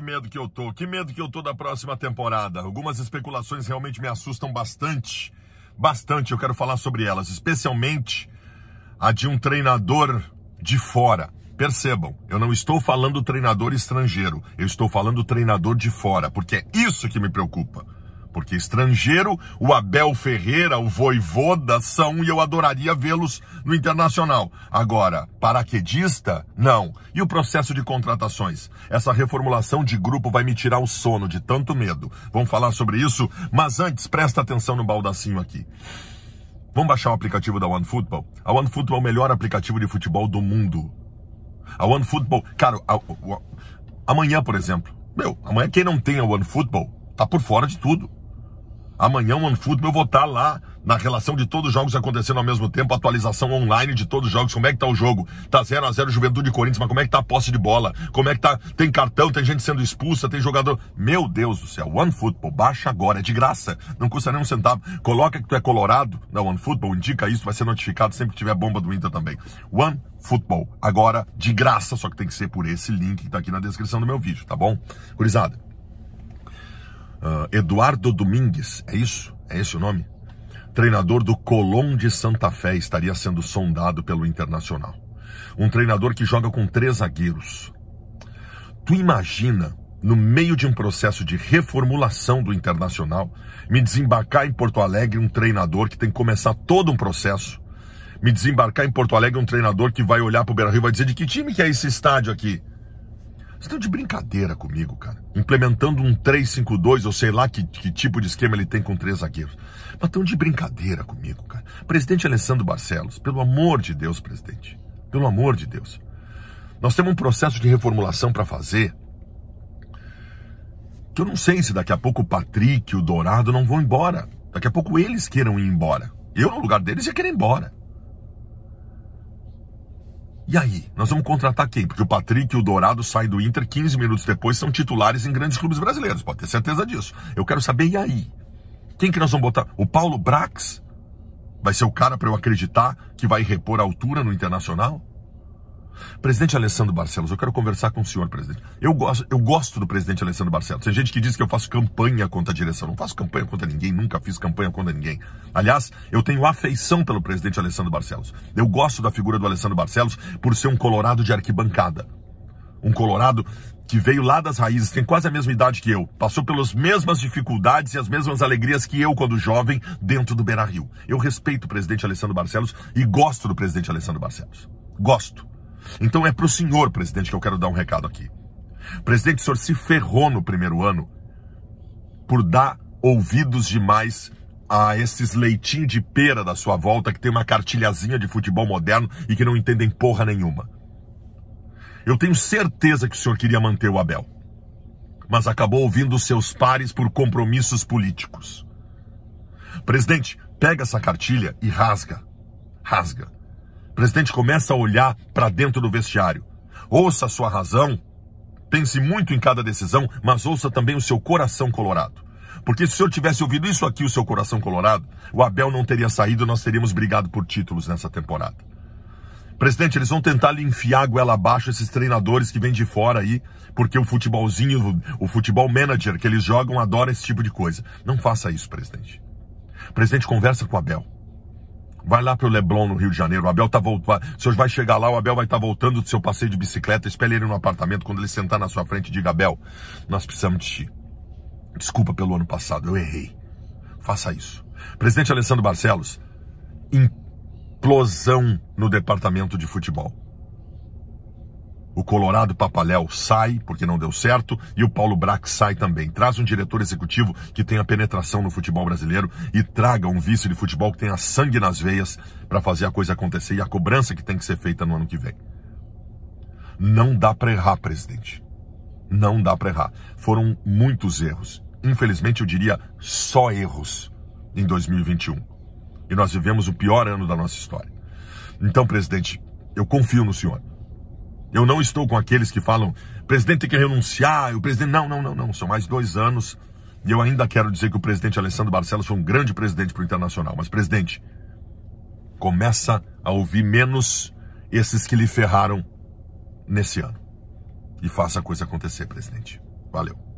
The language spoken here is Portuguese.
que medo que eu tô, que medo que eu tô da próxima temporada. Algumas especulações realmente me assustam bastante, bastante. Eu quero falar sobre elas, especialmente a de um treinador de fora. Percebam, eu não estou falando treinador estrangeiro, eu estou falando treinador de fora, porque é isso que me preocupa porque estrangeiro, o Abel Ferreira, o Voivoda são e eu adoraria vê-los no Internacional. Agora, paraquedista? Não. E o processo de contratações? Essa reformulação de grupo vai me tirar o sono de tanto medo. Vamos falar sobre isso, mas antes presta atenção no baldacinho aqui. Vamos baixar o aplicativo da OneFootball? A OneFootball é o melhor aplicativo de futebol do mundo. A OneFootball, cara, a, a, a, amanhã, por exemplo, meu, amanhã quem não tem a OneFootball tá por fora de tudo. Amanhã o OneFootball eu vou estar tá lá na relação de todos os jogos acontecendo ao mesmo tempo, atualização online de todos os jogos, como é que tá o jogo? Tá 0 a 0 Juventude e Corinthians, mas como é que tá a posse de bola? Como é que tá? Tem cartão, tem gente sendo expulsa, tem jogador. Meu Deus do céu, OneFootball, baixa agora, é de graça, não custa nem um centavo. Coloca que tu é colorado na OneFootball, indica isso, vai ser notificado sempre que tiver bomba do Inter também. One agora de graça, só que tem que ser por esse link que tá aqui na descrição do meu vídeo, tá bom? Curizada uh, Eduardo Domingues, é isso? É esse o nome? Treinador do Colón de Santa Fé estaria sendo sondado pelo Internacional. Um treinador que joga com três zagueiros. Tu imagina, no meio de um processo de reformulação do Internacional, me desembarcar em Porto Alegre um treinador que tem que começar todo um processo me desembarcar em Porto Alegre um treinador que vai olhar para o Beira-Rio e vai dizer de que time que é esse estádio aqui? Vocês estão de brincadeira comigo, cara. Implementando um 3-5-2, ou sei lá que, que tipo de esquema ele tem com três zagueiros. Mas estão de brincadeira comigo, cara. Presidente Alessandro Barcelos, pelo amor de Deus, presidente. Pelo amor de Deus. Nós temos um processo de reformulação para fazer. Que eu não sei se daqui a pouco o Patrick e o Dourado não vão embora. Daqui a pouco eles queiram ir embora. Eu, no lugar deles, ia querer ir embora. E aí, nós vamos contratar quem? Porque o Patrick e o Dourado saem do Inter 15 minutos depois, são titulares em grandes clubes brasileiros, pode ter certeza disso. Eu quero saber, e aí? Quem que nós vamos botar? O Paulo Brax? Vai ser o cara para eu acreditar que vai repor a altura no Internacional? Presidente Alessandro Barcelos, eu quero conversar com o senhor, presidente. Eu gosto, eu gosto do presidente Alessandro Barcelos. Tem gente que diz que eu faço campanha contra a direção. Não faço campanha contra ninguém, nunca fiz campanha contra ninguém. Aliás, eu tenho afeição pelo presidente Alessandro Barcelos. Eu gosto da figura do Alessandro Barcelos por ser um colorado de arquibancada. Um colorado que veio lá das raízes, tem quase a mesma idade que eu, passou pelas mesmas dificuldades e as mesmas alegrias que eu quando jovem dentro do Beira-Rio. Eu respeito o presidente Alessandro Barcelos e gosto do presidente Alessandro Barcelos. Gosto. Então é para o senhor, presidente, que eu quero dar um recado aqui. Presidente, o senhor se ferrou no primeiro ano por dar ouvidos demais a esses leitinhos de pera da sua volta que tem uma cartilhazinha de futebol moderno e que não entendem porra nenhuma. Eu tenho certeza que o senhor queria manter o Abel, mas acabou ouvindo seus pares por compromissos políticos. Presidente, pega essa cartilha e rasga. Rasga presidente começa a olhar para dentro do vestiário. Ouça a sua razão, pense muito em cada decisão, mas ouça também o seu coração colorado. Porque se eu tivesse ouvido isso aqui, o seu coração colorado, o Abel não teria saído, nós teríamos brigado por títulos nessa temporada. Presidente, eles vão tentar lhe enfiar a goela abaixo esses treinadores que vêm de fora aí, porque o futebolzinho, o futebol manager que eles jogam adora esse tipo de coisa. Não faça isso, presidente. Presidente, conversa com o Abel. Vai lá pro Leblon, no Rio de Janeiro. O Abel tá voltando. Seus vai chegar lá, o Abel vai estar tá voltando do seu passeio de bicicleta. Espelha ele no apartamento. Quando ele sentar na sua frente, diga: Abel, nós precisamos de ti. Desculpa pelo ano passado, eu errei. Faça isso. Presidente Alessandro Barcelos, implosão no departamento de futebol. O Colorado Papaléu sai, porque não deu certo, e o Paulo Brax sai também. Traz um diretor executivo que tenha penetração no futebol brasileiro e traga um vice de futebol que tenha sangue nas veias para fazer a coisa acontecer e a cobrança que tem que ser feita no ano que vem. Não dá para errar, presidente. Não dá para errar. Foram muitos erros. Infelizmente, eu diria só erros em 2021. E nós vivemos o pior ano da nossa história. Então, presidente, eu confio no senhor eu não estou com aqueles que falam, o presidente tem que renunciar, o presidente. Não, não, não, não. São mais dois anos. E eu ainda quero dizer que o presidente Alessandro Barcelos foi um grande presidente para o internacional. Mas, presidente, começa a ouvir menos esses que lhe ferraram nesse ano. E faça a coisa acontecer, presidente. Valeu.